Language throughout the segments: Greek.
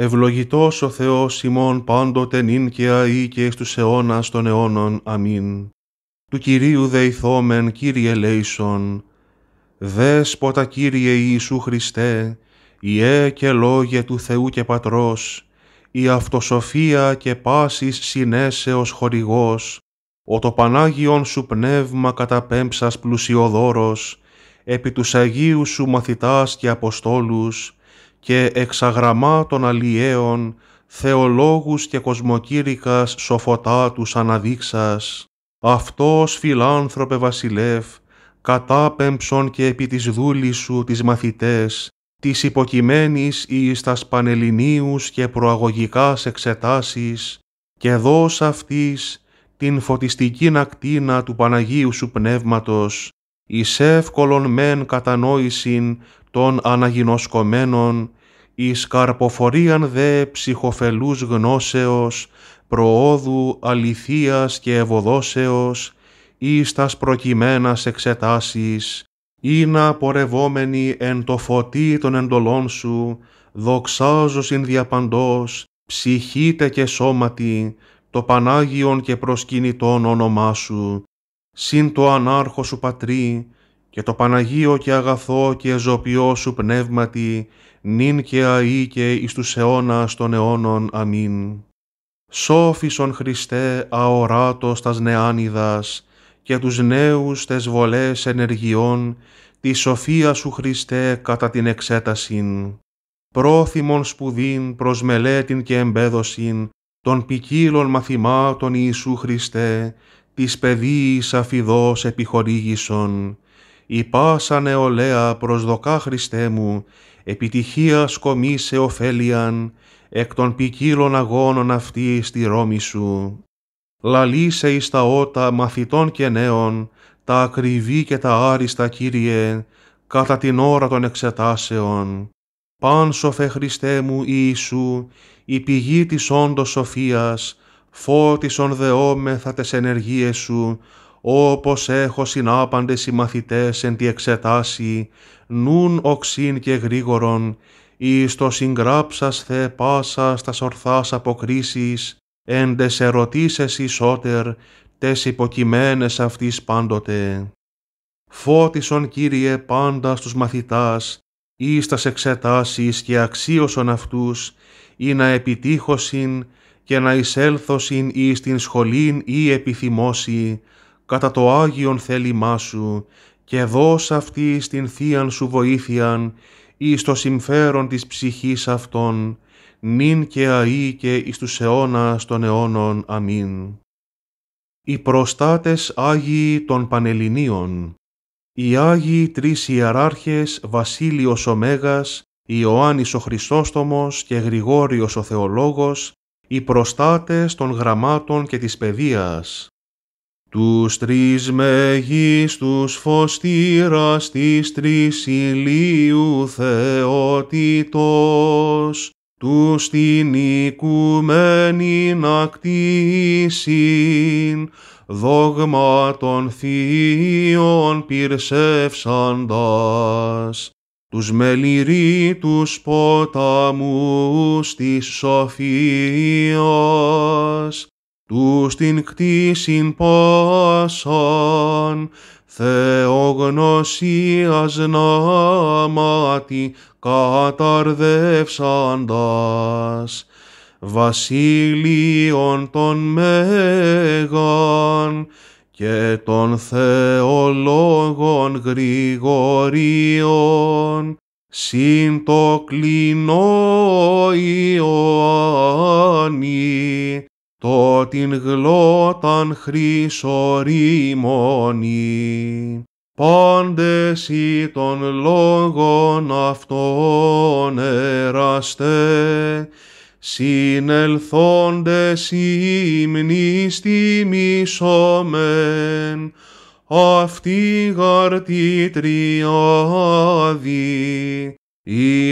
Ευλογητός ο Θεός ημών πάντοτε νυν και αη και εις τους αιώνας των αιώνων. Αμήν. Του Κυρίου δεϊθόμεν Κύριε λέησον, δέσποτα Κύριε Ιησού Χριστέ, Ιε και λόγια του Θεού και Πατρός, η αυτοσοφία και πάσης συνέσεως χορηγός, ο το Πανάγιον σου πνεύμα καταπέμψας πλουσιοδόρος, επί τους Αγίους σου μαθητάς και Αποστόλους, και εξαγραμμά των αλλιέων, θεολόγους και κοσμοκήρυκας τους αναδείξας, αυτός φιλάνθρωπε βασιλεύ, κατάπεμψον και επί της δούλης σου τις μαθητές, της υποκειμένης εις τας πανελληνίους και προαγωγικάς εξετάσεις, και δώσ' αυτής την φωτιστική ακτίνα του Παναγίου σου Πνεύματος, εις εύκολον μεν κατανόησιν των αναγινοσκομένων, εις καρποφορίαν δε ψυχοφελούς γνώσεως, προόδου αληθείας και ευωδώσεως, εις τας προκειμένας εξετάσεις, ή να πορευόμενοι εν το φωτί των εντολών σου, δοξάζω συν διαπαντός, ψυχήτε και σώματι, το Πανάγιον και προσκυνητόν όνομά σου, συν το ανάρχο σου πατρί, και το Παναγίο και αγαθό και ζωπιό σου πνεύματι, νυν και αΐ και εις τους αιώνας των αιώνων. Αμήν. Σόφισον Χριστέ αοράτος τας νεάνιδας και τους νέους τες βολές ενεργειών, τη σοφία σου Χριστέ κατά την εξέτασιν. Πρόθυμον σπουδήν προς μελέτην και εμπέδωσιν των ποικίλων μαθημάτων Ιησού Χριστέ, της παιδίης αφιδός επιχορήγησον, η πάσα νεολαία προσδοκά Χριστέ μου, επιτυχία σκομή σε εκ των ποικίλων αγώνων αυτή στη Ρώμη σου. Λαλήσε εις τα ότα μαθητών και νέων, τα ακριβή και τα άριστα Κύριε, κατά την ώρα των εξετάσεων. Πάνσοφε Χριστέ μου Ιησού, η πηγή της όντος σοφίας, φώτισον δεόμεθα τες ενεργείες σου, όπως έχω συνάπαντες οι μαθητές εν τη εξετάση, νουν οξύν και γρήγορον, εις το συγγράψας θε πάσα στα σορθάς αποκρίσεις, εν τες ερωτήσεις ισότερ, τες υποκειμένες αυτής πάντοτε. Φώτισον, Κύριε, πάντα στους μαθητάς, εις τας εξετάσεις και αξίωσον αυτούς, ή να επιτύχωσιν και να εισέλθωσιν εις την σχολήν ή επιθυμώσει, κατά το Άγιον θέλημά σου και δώσ' αυτή στην θείαν σου βοήθειαν εις το συμφέρον της ψυχής αυτών, νυν και αΐ και εις τους αιώνας των αιώνων. Αμήν. Οι προστάτες Άγιοι των Πανελληνίων, οι Άγιοι τρεις Ιεράρχες Βασίλειος ο Μέγας, Ιωάννης ο Χριστόστομος και Γρηγόριος ο Θεολόγος, οι προστάτες των γραμμάτων και της παιδείας, τους τρεις μεγίστους φωστήρας της τρεις ηλίου Θεότητος, του στην οικουμένη να κτίσιν, δόγμα των θείων πυρσεύσαντας, τους μελιρίτους ποταμούς της σοφίας, του στην κτήσιν πάσαν θεογνωσίας νάματι καταρδεύσαντας, βασίλειον των Μέγαν και των θεολόγων Γρηγορίων, συν το κλεινό Ιωάννη το την γλώταν χρυσορήμονη. Πάντες ή των λόγων αυτών εραστέ, συνελθόντες στη μισομέν, αυτή γαρτή τριάδη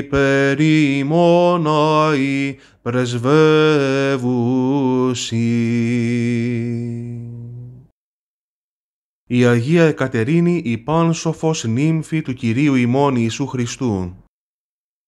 περιμόναι η πρεσβεύουσι. Η Αγία Εκατερίνη η πάνσοφος νύμφη του Κυρίου ημών Ιησού Χριστού.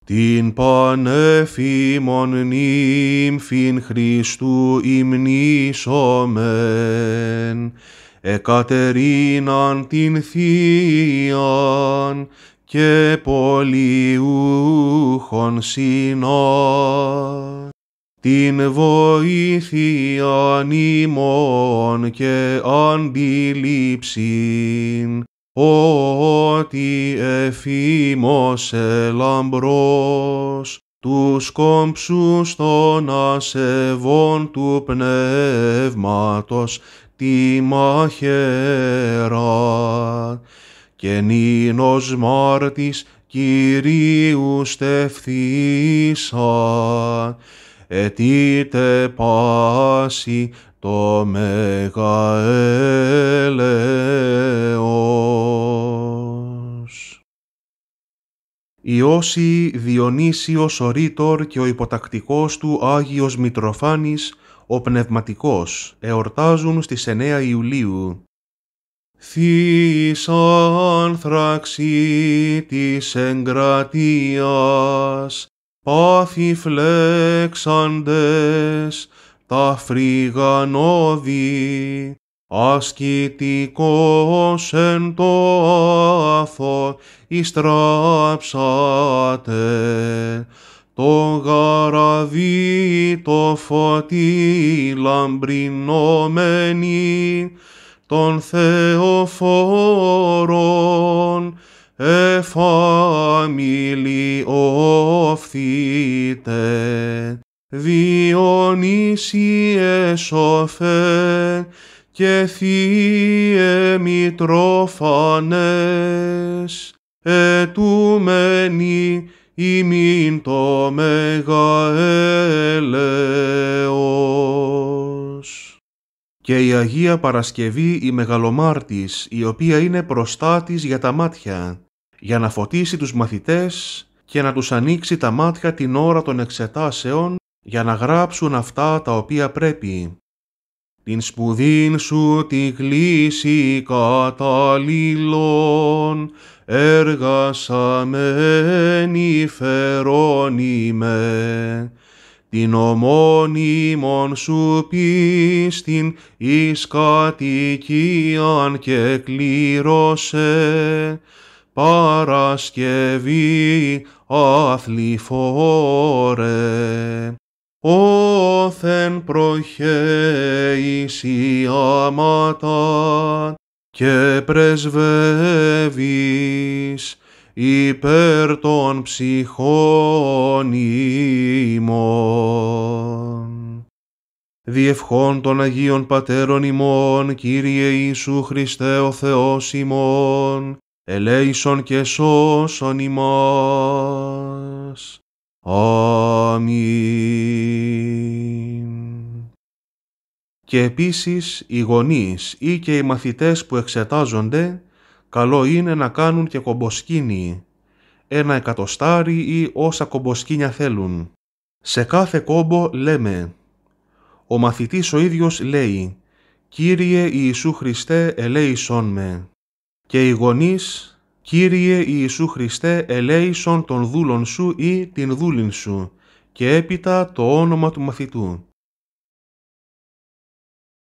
Την πανέφημον νύμφην Χριστού ημνήσομεν, Εκατερίναν την Θείαν και πολιούχων σύνο Την βοήθειαν ημών και αντιλήψην, ότι εφήμος ελαμπρός, τους κόμψους των ασεβών του πνεύματος, τη μαχαίρα και νύνος μάρτης Κυρίου στευθύσαν, ετήτε πάση το μεγαέλεος. Οι όσοι Διονύσιος ο και ο υποτακτικός του Άγιος Μητροφάνης, ο πνευματικός, εορτάζουν στις 9 Ιουλίου Θης άνθραξη της εγκρατείας, πάθη φλέξαντες, τα φρυγανώδη, ασκητικός εν το άθο ιστράψατε, το γαραβί το φωτί λαμπρινόμενοι, των Θεοφόρων εφαμιλιοφθείτε. Διονύσιε σοφέ και θύε μητροφανές, ετούμενοι ημίν το μεγαέλεον και η Αγία Παρασκευή η Μεγαλομάρτης, η οποία είναι προστάτης για τα μάτια, για να φωτίσει τους μαθητές και να τους ανοίξει τα μάτια την ώρα των εξετάσεων για να γράψουν αυτά τα οποία πρέπει. Την σπουδήν σου τη κλίση καταλήλων, με με την ομώνυμον σου πίστην εις κατοικίαν και κλήρωσε. Παρασκευή αθληφόρε. Όθεν προχέησι άματα και πρεσβεύεις υπέρ των ψυχών ημών. Διευχών των Αγίων Πατέρων ημών, Κύριε Ιησού Χριστέ ο Θεός ημών, ελέησον και σώσον ημάς. Αμήν. Και επίσης οι γονείς ή και οι μαθητές που εξετάζονται καλό είναι να κάνουν και κομποσκίνι, ένα εκατοστάρι ή όσα κομποσκίνια θέλουν. Σε κάθε κόμπο λέμε. Ο μαθητής ο ίδιος λέει «Κύριε Ιησού Χριστέ ελέησον με» και οι γονείς «Κύριε Ιησού Χριστέ ελέησον τον δούλον σου ή την δούλην σου» και έπειτα το όνομα του μαθητού.